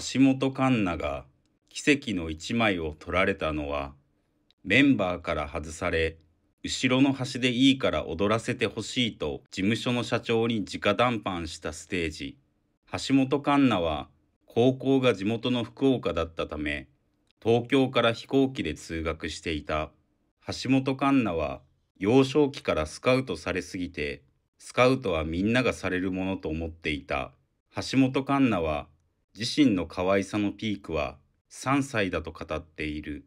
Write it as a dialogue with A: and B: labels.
A: 橋本環奈が奇跡の一枚を取られたのはメンバーから外され後ろの端でいいから踊らせてほしいと事務所の社長に直談判したステージ橋本環奈は高校が地元の福岡だったため東京から飛行機で通学していた橋本環奈は幼少期からスカウトされすぎてスカウトはみんながされるものと思っていた橋本環奈は自身の可愛さのピークは3歳だと語っている。